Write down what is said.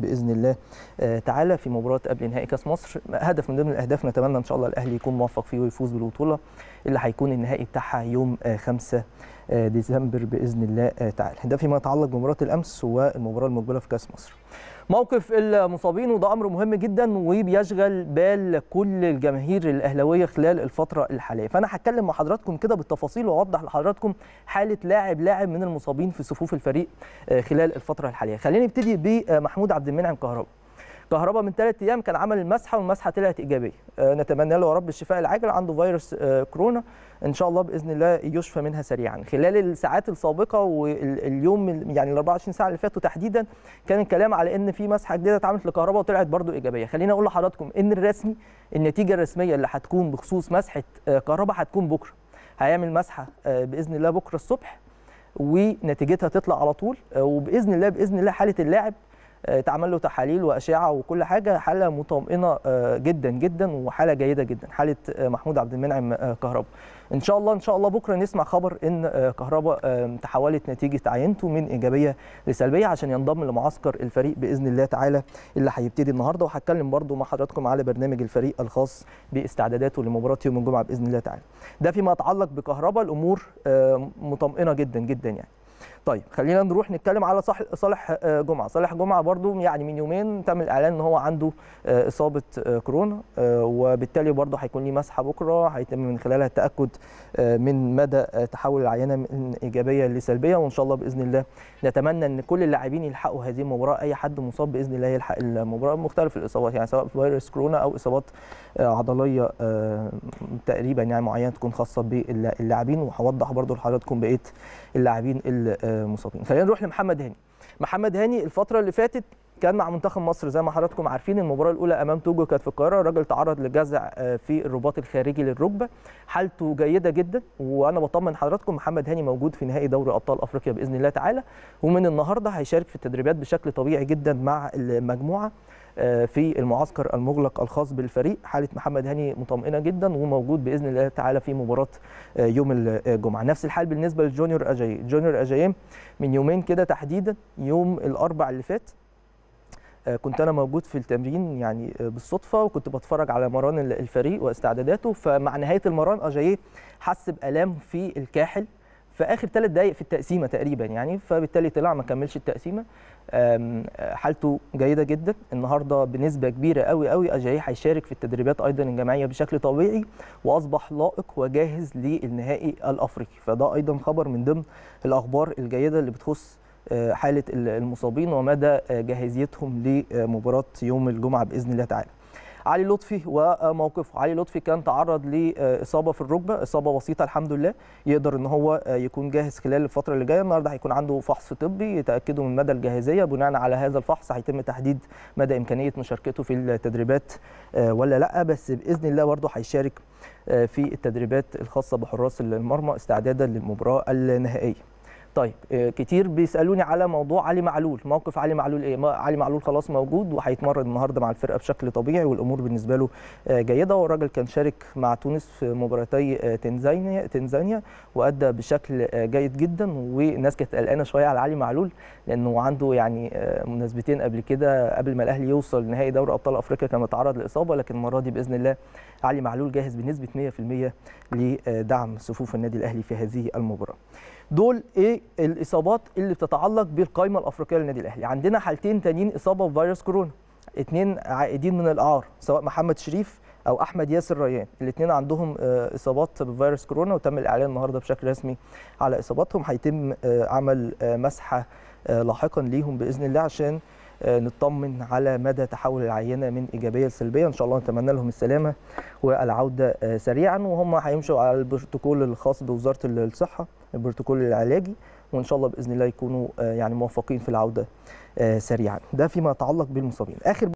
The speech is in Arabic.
باذن الله آه، تعالى في مباراه قبل نهائي كاس مصر هدف من ضمن الاهداف نتمنى ان شاء الله الاهلي يكون موفق فيه ويفوز بالبطوله اللي هيكون النهائي بتاعها يوم 5 آه، آه، ديسمبر باذن الله آه، تعالى ده فيما يتعلق بمباراه الامس والمباراه المقبله في كاس مصر موقف المصابين وده امر مهم جدا وبيشغل بال كل الجماهير الاهلاويه خلال الفتره الحاليه فانا هتكلم مع حضراتكم كده بالتفاصيل واوضح لحضراتكم حاله لاعب لاعب من المصابين في صفوف الفريق آه، خلال الفتره الحاليه خلينا نبتدي بمحمود عبد المنعم كهرباء كهربا من ثلاث ايام كان عمل المسحه والمسحه طلعت ايجابيه آه، نتمنى له يا رب الشفاء العاجل عنده فيروس آه، كورونا ان شاء الله باذن الله يشفى منها سريعا خلال الساعات السابقه واليوم يعني ال 24 ساعه اللي فاتوا تحديدا كان الكلام على ان في مسحه جديده اتعملت لكهرباء وطلعت برضو ايجابيه خليني اقول لحضراتكم ان الرسمي النتيجه الرسميه اللي هتكون بخصوص مسحه آه، كهرباء هتكون بكره هيعمل مسحه باذن الله بكره الصبح ونتيجتها تطلع على طول وباذن الله باذن الله حاله اللاعب اتعمل آه، له تحاليل واشعه وكل حاجه حاله مطمئنه آه، جدا جدا وحاله جيده جدا حاله آه، محمود عبد المنعم كهربا ان شاء الله ان شاء الله بكره نسمع خبر ان كهربا تحولت نتيجه عينته من ايجابيه لسلبيه عشان ينضم لمعسكر الفريق باذن الله تعالى اللي هيبتدي النهارده وهتكلم برده مع حضراتكم على برنامج الفريق الخاص باستعداداته لمباراه يوم الجمعه باذن الله تعالى ده فيما يتعلق بكهربا الامور مطمئنه جدا جدا يعني طيب خلينا نروح نتكلم على صح صالح آه، جمعه صالح جمعه برضو يعني من يومين تم الاعلان ان هو عنده آه، اصابه آه، كورونا وبالتالي برضو هيكون ليه مسحه بكره هيتم من خلالها التاكد من مدى تحول العينه من ايجابيه لسلبيه وان شاء الله باذن الله نتمنى ان كل اللاعبين يلحقوا هذه المباراه اي حد مصاب باذن الله يلحق المباراه مختلف الاصابات يعني سواء فيروس كورونا او اصابات عضليه تقريبا يعني معينه تكون خاصه باللاعبين وهوضح برضو لحضراتكم بقيه اللاعبين اللي آه، مصابين خلينا نروح لمحمد هاني محمد هاني الفتره اللي فاتت كان مع منتخب مصر زي ما حضراتكم عارفين المباراه الاولى امام توجو كانت في القاهره الراجل تعرض لجزع آه، في الرباط الخارجي للركبه حالته جيده جدا وانا بطمن حضراتكم محمد هاني موجود في نهائي دوري ابطال افريقيا باذن الله تعالى ومن النهارده هيشارك في التدريبات بشكل طبيعي جدا مع المجموعه آه، في المعسكر المغلق الخاص بالفريق حاله محمد هاني مطمئنه جدا وموجود باذن الله تعالى في مباراه آه، يوم الجمعه نفس الحال بالنسبه لجونيور اجاي جونيور اجاي من يومين كده تحديدا يوم الاربع اللي فات آه، كنت انا موجود في التمرين يعني آه، بالصدفه وكنت بتفرج على مران الفريق واستعداداته فمع نهايه المران اجاييه آه، حس بالام في الكاحل في اخر ثلاث دقائق في التقسيمه تقريبا يعني فبالتالي طلع ما كملش التقسيمه حالته جيده جدا النهارده بنسبه كبيره قوي قوي اجاي هيشارك في التدريبات ايضا الجماعيه بشكل طبيعي واصبح لائق وجاهز للنهائي الافريقي فده ايضا خبر من ضمن الاخبار الجيده اللي بتخص آه، حاله المصابين ومدى آه، جاهزيتهم لمباراه يوم الجمعه باذن الله تعالى. علي لطفي وموقفه علي لطفي كان تعرض لاصابه في الركبه اصابه بسيطه الحمد لله يقدر ان هو آه، يكون جاهز خلال الفتره اللي جايه النهارده هيكون عنده فحص طبي يتاكدوا من مدى الجاهزيه بناء على هذا الفحص هيتم تحديد مدى امكانيه مشاركته في التدريبات ولا لا بس باذن الله برضه هيشارك في التدريبات الخاصه بحراس المرمى استعدادا للمباراه النهائيه طيب آه، كتير بيسالوني على موضوع علي معلول موقف علي معلول ايه علي معلول خلاص موجود وهيتمرن النهارده مع الفرقه بشكل طبيعي والامور بالنسبه له آه، جيده والراجل كان شارك مع تونس في مباراتي آه، تنزانيا تنزانيا وادى بشكل جيد جدا والناس كانت قلقانه شويه على علي معلول لانه عنده يعني مناسبتين قبل كده قبل ما الاهلي يوصل نهائي دوري ابطال افريقيا كان اتعرض لاصابه لكن المره دي باذن الله علي معلول جاهز بنسبه 100% لدعم صفوف النادي الاهلي في هذه المباراه دول ايه الاصابات اللي بتتعلق بالقائمه الافريقيه للنادي الاهلي عندنا حالتين تانيين اصابه بفيروس كورونا اثنين عائدين من الاعار سواء محمد شريف او احمد ياسر ريان الاثنين عندهم آه، اصابات بفيروس كورونا وتم الاعلان النهارده بشكل رسمي على اصاباتهم هيتم آه، عمل آه، مسحه لاحقا ليهم باذن الله عشان آه، نطمن على مدى تحول العينه من ايجابيه لسلبيه ان شاء الله نتمنى لهم السلامه والعوده آه، سريعا وهم هيمشوا على البروتوكول الخاص بوزاره الصحه البروتوكول العلاجي وان شاء الله باذن الله يكونوا آه، يعني موفقين في العوده سريعا ده فيما يتعلق بالمصابين اخر